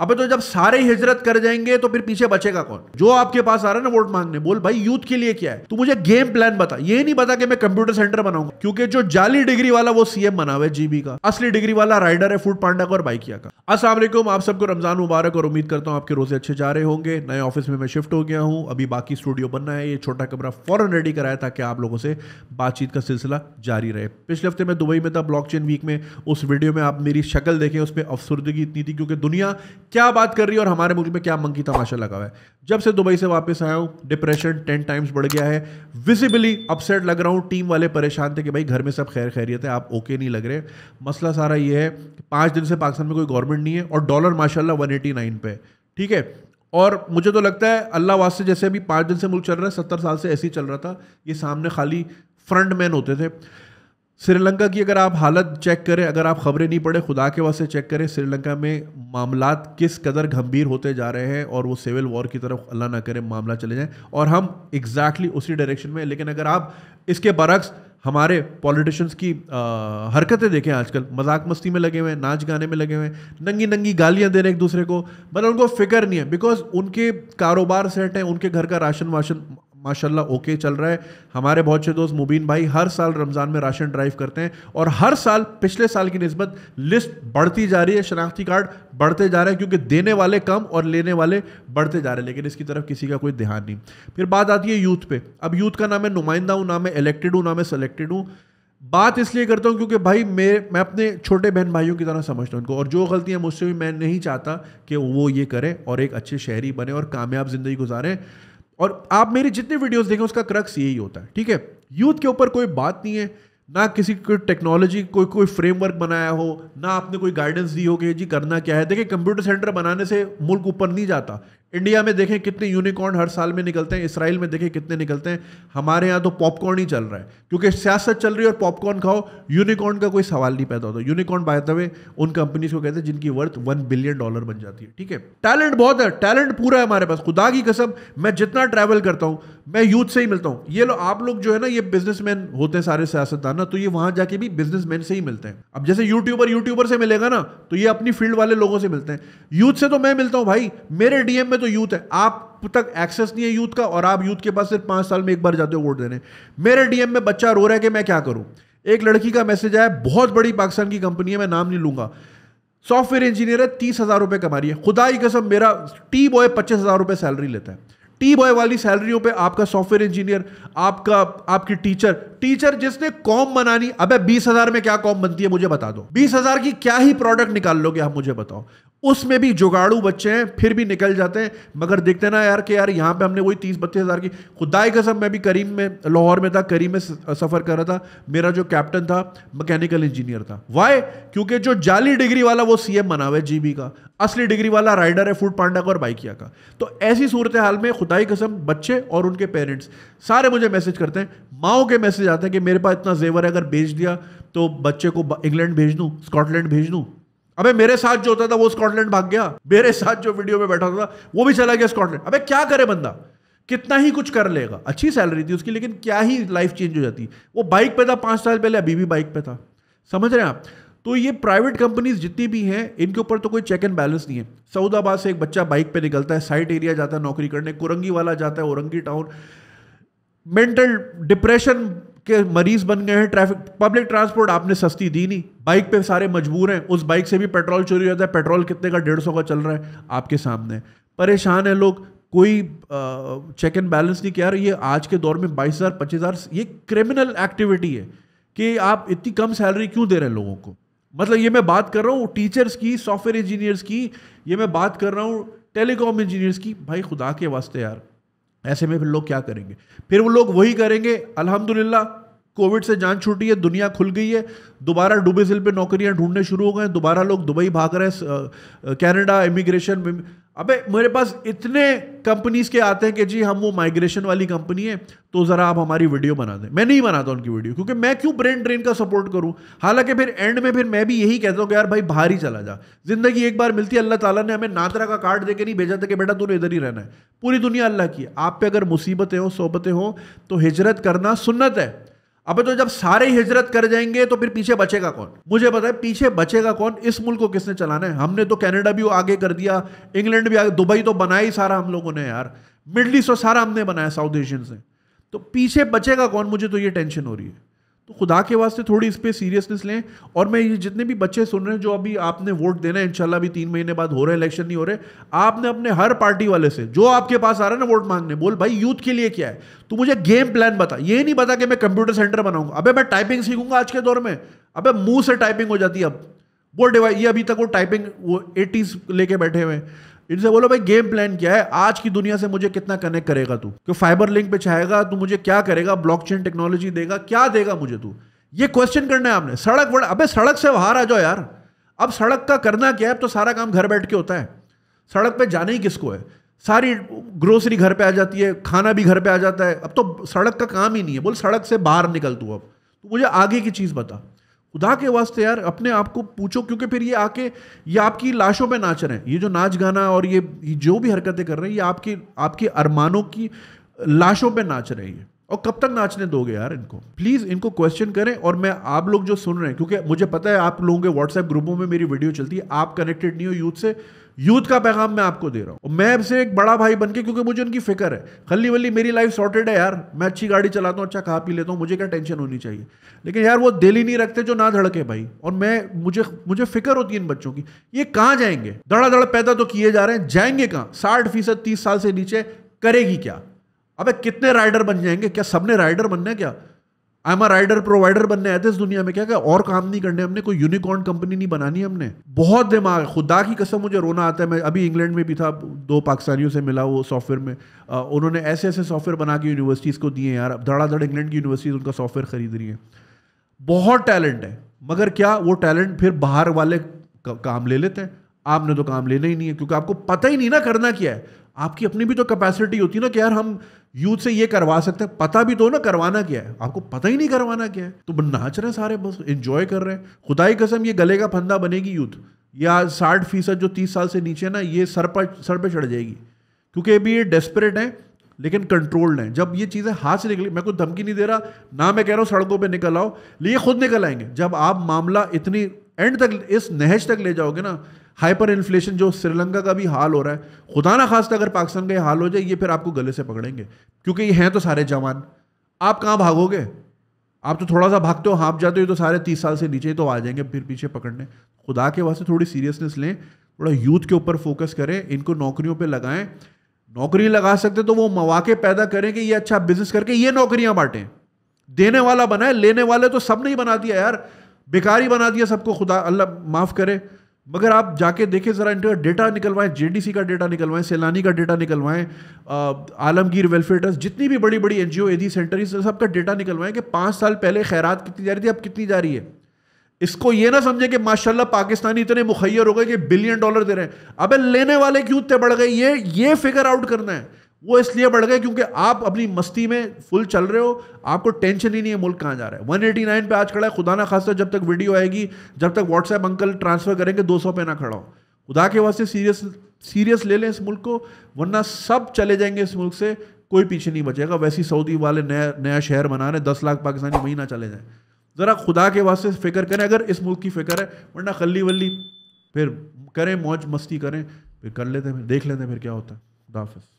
अब तो जब सारे हिजरत कर जाएंगे तो फिर पीछे बचेगा कौन जो आपके पास आ रहा है ना वोट मांगने बोल भाई यूथ के लिए क्या है तू मुझे गेम प्लान बता ये नहीं बता कि मैं कंप्यूटर सेंटर बनाऊंगा क्योंकि जो जाली डिग्री वाला वो सीएम बना हुआ है जीबी का असली डिग्री वाला राइडर है फूड पांडा और बाइकिया का असल आप सबको रमजान मुबारक और उम्मीद करता हूँ आपके रोजे अच्छे जा रहे होंगे नए ऑफिस में मैं शिफ्ट हो गया हूँ अभी बाकी स्टूडियो बनना है ये छोटा कमरा फॉरन रेडी कराया ताकि आप लोगों से बातचीत का सिलसिला जारी रहे पिछले हफ्ते में दुबई में था ब्लॉक वीक में उस वीडियो में आप मेरी शक्ल देखें उस पर अफसुर्दगी इतनी थी क्योंकि दुनिया क्या बात कर रही है और हमारे मुल्क में क्या मंकी तमाशा लगा हुआ है जब से दुबई से वापस आया हूँ डिप्रेशन टेन टाइम्स बढ़ गया है विजिबली अपसेट लग रहा हूँ टीम वाले परेशान थे कि भाई घर में सब खैर खैरियत है आप ओके नहीं लग रहे मसला सारा ये है कि पाँच दिन से पाकिस्तान में कोई गवर्नमेंट नहीं है और डॉलर वन एटी नाइन पे ठीक है और मुझे तो लगता है अल्लाह वास्ते जैसे अभी पाँच दिन से मुल्क चल रहा है सत्तर साल से ऐसे ही चल रहा था ये सामने खाली फ्रंट मैन होते थे श्रीलंका की अगर आप हालत चेक करें अगर आप खबरें नहीं पढ़े खुदा के वास्ते चेक करें श्रीलंका में मामला किस कदर गंभीर होते जा रहे हैं और वो सिविल वॉर की तरफ अल्लाह ना करे मामला चले जाए और हम एग्जैक्टली exactly उसी डायरेक्शन में लेकिन अगर आप इसके बरक्स हमारे पॉलिटिशियंस की हरकतें देखें आजकल मजाक मस्ती में लगे हुए हैं नाच गाने में लगे हुए हैं नंगी नंगी गालियां दे रहे हैं एक दूसरे को मतलब उनको फिक्र नहीं है बिकॉज उनके कारोबार सेट हैं उनके घर का राशन वाशन माशाला ओके चल रहा है हमारे बहुत से दोस्त मुबीन भाई हर साल रमज़ान में राशन ड्राइव करते हैं और हर साल पिछले साल की नस्बत लिस्ट बढ़ती जा रही है शनाख्ती कार्ड बढ़ते जा रहे हैं क्योंकि देने वाले कम और लेने वाले बढ़ते जा रहे हैं लेकिन इसकी तरफ किसी का कोई ध्यान नहीं फिर बात आती है यूथ पे अब यूथ का ना मैं नुमाइंदा हूँ ना मैं इलेक्टेड हूँ ना मैं सेलेक्टेड हूँ बात इसलिए करता हूँ क्योंकि भाई मेरे मैं अपने छोटे बहन भाइयों की तरह समझता हूँ उनको और जो गलतियाँ मुझसे भी मैं नहीं चाहता कि वो ये करें और एक अच्छे शहरी बने और कामयाब ज़िंदगी गुजारें और आप मेरे जितने वीडियोस देखें उसका क्रक्स यही होता है ठीक है यूथ के ऊपर कोई बात नहीं है ना किसी को टेक्नोलॉजी कोई कोई फ्रेमवर्क बनाया हो ना आपने कोई गाइडेंस दी हो कि जी करना क्या है देखिए कंप्यूटर सेंटर बनाने से मुल्क ऊपर नहीं जाता इंडिया में देखें कितने यूनिकॉर्न हर साल में निकलते हैं इसराइल में देखें कितने निकलते हैं हमारे यहाँ तो पॉपकॉर्न ही चल रहा है क्योंकि सियासत चल रही है और पॉपकॉर्न खाओ यूनिकॉर्न का कोई सवाल नहीं पैदा होता यूनिकॉर्न बाय द वे उन कंपनीज को कहते हैं जिनकी वर्थ वन बिलियन डॉलर बन जाती है ठीक है टैलेंट बहुत है टैलेंट पूरा है हमारे पास खुदा की कसम मैं जितना ट्रैवल करता हूँ मैं यूथ से ही मिलता हूँ ये लो आप लोग जो है ना ये बिजनेसमैन होते हैं सारे सियासतदान ना तो ये वहाँ जाके भी बिजनेसमैन से ही मिलते हैं अब जैसे यूट्यूबर यूट्यूबर से मिलेगा ना तो ये अपनी फील्ड वाले लोगों से मिलते हैं यूथ से तो मैं मिलता हूँ भाई मेरे डीएम में में तो यूथ है आप तक एक्सेस नहीं है यूथ का और आप यूथ के पास सिर्फ पांच साल में एक बार जाते हो वोट देने मेरे डीएम में बच्चा रो रहा है कि मैं क्या करूं एक लड़की का मैसेज आया बहुत बड़ी पाकिस्तान की कंपनी है मैं नाम नहीं लूंगा सॉफ्टवेयर इंजीनियर है तीस हज़ार रुपए कमा रही है खुदा ही कसम मेरा टी बॉय पच्चीस हज़ार रुपए सैलरी लेता है टी बॉय वाली सैलरियों पे आपका सॉफ्टवेयर इंजीनियर आपका आपकी टीचर टीचर जिसने कॉम बनानी अबे बीस हजार में क्या कॉम बनती है मुझे बता दो बीस हजार की क्या ही प्रोडक्ट निकाल लोगे आप मुझे बताओ उसमें भी जुगाड़ू बच्चे हैं फिर भी निकल जाते हैं मगर देखते ना यार कि यार यहाँ पे हमने वही तीस बत्तीस हज़ार की खुदाई कसम मैं भी करीम में लाहौर में था करीम में सफ़र कर रहा था मेरा जो कैप्टन था मैकेनिकल इंजीनियर था वाई क्योंकि जो जाली डिग्री वाला वो सी एम बना हुआ है जीबी का असली डिग्री वाला राइडर है फूड पांडा का और बाइकिया का तो ऐसी सूरत हाल में खुदाई कसम बच्चे और उनके पेरेंट्स सारे मुझे मैसेज करते हैं माओ के मैसेज आते हैं कि मेरे पास इतना जेवर है अगर भेज दिया तो बच्चे को इंग्लैंड भेज दूँ स्कॉटलैंड भेज दूँ अबे मेरे साथ जो होता था वो स्कॉटलैंड भाग गया मेरे साथ जो वीडियो में बैठा होता था वो भी चला गया स्कॉटलैंड अबे क्या करे बंदा कितना ही कुछ कर लेगा अच्छी सैलरी थी उसकी लेकिन क्या ही लाइफ चेंज हो जाती वो बाइक पे था पाँच साल पहले अभी भी बाइक पे था समझ रहे हैं आप तो ये प्राइवेट कंपनीज जितनी भी हैं इनके ऊपर तो कोई चेक एंड बैलेंस नहीं है सऊदाबाद से एक बच्चा बाइक पे निकलता है साइट एरिया जाता है नौकरी करने कुरंगी वाला जाता है औरंगी टाउन मेंटल डिप्रेशन के मरीज बन गए हैं ट्रैफिक पब्लिक ट्रांसपोर्ट आपने सस्ती दी नहीं बाइक पे सारे मजबूर हैं उस बाइक से भी पेट्रोल चोरी हो जाता है पेट्रोल कितने का डेढ़ सौ का चल रहा है आपके सामने परेशान है लोग कोई चेक एंड बैलेंस नहीं किया ये आज के दौर में बाईस हज़ार पच्चीस हज़ार ये क्रिमिनल एक्टिविटी है कि आप इतनी कम सैलरी क्यों दे रहे हैं लोगों को मतलब ये मैं बात कर रहा हूँ टीचर्स की सॉफ्टवेयर इंजीनियर्स की ये मैं बात कर रहा हूँ टेलीकॉम इंजीनियर्स की भाई खुदा के वास्ते यार ऐसे में फिर लोग क्या करेंगे फिर वो लोग वही करेंगे अल्हम्दुलिल्लाह कोविड से जान छूटी है दुनिया खुल गई है दोबारा डूबे सिल पर नौकरियां ढूंढने शुरू हो गए दोबारा लोग दुबई भाग रहे हैं कैनेडा इमिग्रेशन अबे मेरे पास इतने कंपनीज के आते हैं कि जी हम वो माइग्रेशन वाली कंपनी है तो ज़रा आप हमारी वीडियो बना दें मैं नहीं बनाता उनकी वीडियो क्योंकि मैं क्यों ब्रेन ड्रेन का सपोर्ट करूं हालांकि फिर एंड में फिर मैं भी यही कहता हूँ कि यार भाई बाहर ही चला जा जिंदगी एक बार मिलती है अल्लाह ताला ने हमें नादरा का कार्ड देकर नहीं भेजा था कि बेटा तूने इधर ही रहना है पूरी दुनिया अल्लाह की आप पे अगर मुसीबतें हो सोबतें हो तो हिजरत करना सुन्नत है अब तो जब सारे हिजरत कर जाएंगे तो फिर पीछे बचेगा कौन मुझे पता है पीछे बचेगा कौन इस मुल्क को किसने चलाना है हमने तो कनाडा भी आगे कर दिया इंग्लैंड भी आगे दुबई तो बनाया ही सारा हम लोगों ने यार मिडल ईस्ट तो सारा हमने बनाया साउथ एशियन से तो पीछे बचेगा कौन मुझे तो ये टेंशन हो रही है तो खुदा के वास्ते थोड़ी इस पर सीरियसनेस लें और मैं ये जितने भी बच्चे सुन रहे हैं जो अभी आपने वोट देना है इनशाला अभी तीन महीने बाद हो रहे हैं इलेक्शन नहीं हो रहे आपने अपने हर पार्टी वाले से जो आपके पास आ रहा है ना वोट मांगने बोल भाई यूथ के लिए क्या है तो मुझे गेम प्लान बता ये नहीं बता कि मैं कंप्यूटर सेंटर बनाऊंगा अबे मैं टाइपिंग सीखूंगा आज के दौर में अब मुंह से टाइपिंग हो जाती है अब वो डिवाइस ये अभी तक वो टाइपिंग वो एटीज लेके बैठे हुए हैं इनसे बोलो भाई गेम प्लान क्या है आज की दुनिया से मुझे कितना कनेक्ट करेगा तू क्यों फाइबर लिंक पे चाहेगा तू मुझे क्या करेगा ब्लॉकचेन टेक्नोलॉजी देगा क्या देगा मुझे तू ये क्वेश्चन करना है आपने सड़क बड़ा अबे सड़क से बाहर आ जाओ यार अब सड़क का करना क्या है अब तो सारा काम घर बैठ के होता है सड़क पे जाना ही किसको है सारी ग्रोसरी घर पे आ जाती है खाना भी घर पे आ जाता है अब तो सड़क का काम ही नहीं है बोल सड़क से बाहर निकल तू अब तू मुझे आगे की चीज़ बता खुदा के वास्ते यार अपने आप को पूछो क्योंकि फिर ये आके ये आपकी लाशों पे नाच रहे हैं ये जो नाच गाना और ये जो भी हरकतें कर रहे हैं ये आपके आपके अरमानों की लाशों पे नाच रहे हैं और कब तक नाचने दोगे यार इनको प्लीज़ इनको क्वेश्चन करें और मैं आप लोग जो सुन रहे हैं क्योंकि मुझे पता है आप लोगों के व्हाट्सएप ग्रुपों में मेरी वीडियो चलती है आप कनेक्टेड नहीं हो यूथ से यूथ का पैगाम मैं आपको दे रहा हूँ मैं आपसे एक बड़ा भाई बन के क्योंकि मुझे उनकी फिक्र है खली वली मेरी लाइफ सॉर्टेड है यार मैं अच्छी गाड़ी चलाता हूँ अच्छा खा पी लेता हूँ मुझे क्या टेंशन होनी चाहिए लेकिन यार वो दिल ही नहीं रखते जो ना धड़के भाई और मैं मुझे मुझे फिक्र होती है इन बच्चों की ये कहाँ जाएंगे धड़ाधड़ पैदा तो किए जा रहे हैं जाएंगे कहाँ साठ फीसद तीस साल से नीचे करेगी क्या अब कितने राइडर बन जाएंगे क्या सबने राइडर बनना है क्या आई एम राइडर प्रोवाइडर बनने आए थे इस दुनिया में क्या क्या और काम नहीं करने हमने कोई यूनिकॉर्न कंपनी नहीं बनानी हमने बहुत दिमाग खुदा की कसम मुझे रोना आता है मैं अभी इंग्लैंड में भी था दो पाकिस्तानियों से मिला वो सॉफ्टवेयर में आ, उन्होंने ऐसे ऐसे सॉफ्टवेयर बना के यूनिवर्सिटीज़ को दिए यार धड़ाधड़ इंग्लैंड की यूनिवर्सिटीज़ उनका सॉफ्टवेयर खरीद रही है बहुत टैलेंट है मगर क्या वो टैलेंट फिर बाहर वाले काम ले लेते हैं आपने तो काम लेना ही नहीं है क्योंकि आपको पता ही नहीं ना करना क्या है आपकी अपनी भी तो कैपेसिटी होती है ना कि यार हम यूथ से ये करवा सकते हैं पता भी तो ना करवाना क्या है आपको पता ही नहीं करवाना क्या है तो नाच रहे हैं सारे बस इंजॉय कर रहे हैं खुदाई कसम ये गले का फंदा बनेगी यूथ या साठ फीसद जो तीस साल से नीचे है ना ये सर पर सर पर चढ़ जाएगी क्योंकि अभी ये डेस्परेट है लेकिन कंट्रोल्ड है जब ये चीज़ें हाथ से निकली मैं कोई धमकी नहीं दे रहा ना मैं कह रहा हूँ सड़कों पर निकल आओ लिए खुद निकल आएंगे जब आप मामला इतनी एंड तक इस नहज तक ले जाओगे ना हाइपर इन्फ्लेशन जो श्रीलंका का भी हाल हो रहा है खुदा ना खास्ता अगर पाकिस्तान का ये हाल हो जाए ये फिर आपको गले से पकड़ेंगे क्योंकि ये हैं तो सारे जवान आप कहाँ भागोगे आप तो थोड़ा सा भागते हो हाँप जाते हो तो सारे तीस साल से नीचे तो आ जाएंगे फिर पीछे पकड़ने खुदा के वास्ते थोड़ी सीरियसनेस लें थोड़ा यूथ के ऊपर फोकस करें इनको नौकरियों पर लगाएं नौकरी लगा सकते तो वो मौाक़े पैदा करें कि ये अच्छा बिजनेस करके ये नौकरियाँ बांटें देने वाला बनाए लेने वाले तो सब नहीं बना दिया यार बेकारी बना दिया सबको खुदा अल्लाह माफ़ करे मगर आप जाके देखें ज़रा इनका डेटा निकलवाएं जेडीसी का डेटा निकलवाएं सैलानी का डेटा निकलवाएं आलमगीर वेलफेयर ट्रस्ट जितनी भी बड़ी बड़ी एन जी ओ सेंटर सबका डेटा निकलवाएं कि पाँच साल पहले खैरात कितनी जा रही थी अब कितनी जा रही है इसको ये ना समझे कि माशाल्लाह पाकिस्तानी इतने मुखैर हो गए कि बिलियन डॉलर दे रहे हैं अब लेने वाले क्यों इतने बढ़ गए ये ये फिगर आउट करना है वो इसलिए बढ़ गए क्योंकि आप अपनी मस्ती में फुल चल रहे हो आपको टेंशन ही नहीं है मुल्क कहाँ जा रहा है 189 पे आज खड़ा है खुदा ना खासा जब तक वीडियो आएगी जब तक व्हाट्सएप अंकल ट्रांसफ़र करेंगे 200 पे ना खड़ा हो खुदा के वास्ते सीरियस सीरियस ले लें इस मुल्क को वरना सब चले जाएंगे इस मुल्क से कोई पीछे नहीं बचेगा वैसे सऊदी वाले नया नया शहर बना रहे दस लाख पाकिस्तानी वहीं ना चले जाएँ ज़रा खुदा के वास्ते फिक्र करें अगर इस मुल्क की फिक्र है वरना खली वल्ली फिर करें मौज मस्ती करें फिर कर लेते हैं फिर देख लेते हैं फिर क्या होता है खुदाफ़